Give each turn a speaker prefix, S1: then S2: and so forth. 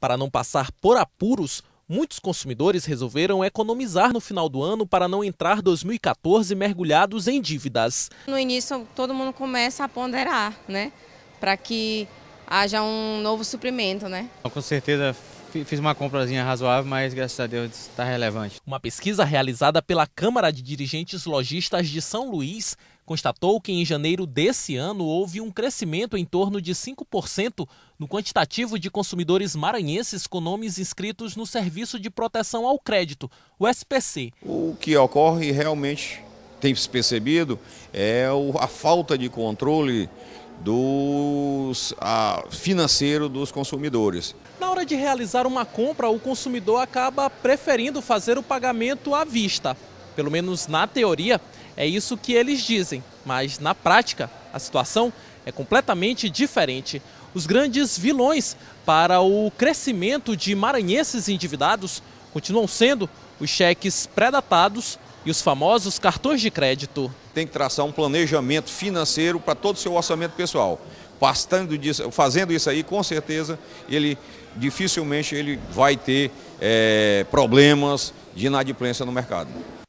S1: Para não passar por apuros, muitos consumidores resolveram economizar no final do ano para não entrar 2014 mergulhados em dívidas.
S2: No início, todo mundo começa a ponderar, né? Para que haja um novo suprimento, né?
S1: Com certeza fiz uma comprazinha razoável, mas graças a Deus está relevante. Uma pesquisa realizada pela Câmara de Dirigentes Logistas de São Luís constatou que em janeiro desse ano houve um crescimento em torno de 5% no quantitativo de consumidores maranhenses com nomes inscritos no Serviço de Proteção ao Crédito, o SPC.
S3: O que ocorre realmente tem se percebido é a falta de controle dos, a, financeiro dos consumidores.
S1: Na hora de realizar uma compra, o consumidor acaba preferindo fazer o pagamento à vista. Pelo menos na teoria, é isso que eles dizem, mas na prática, a situação é completamente diferente. Os grandes vilões para o crescimento de maranhenses endividados continuam sendo os cheques predatados e os famosos cartões de crédito. Tem que traçar um planejamento
S3: financeiro para todo o seu orçamento pessoal. Bastando disso, fazendo isso aí, com certeza, ele dificilmente ele vai ter é, problemas de inadimplência no mercado.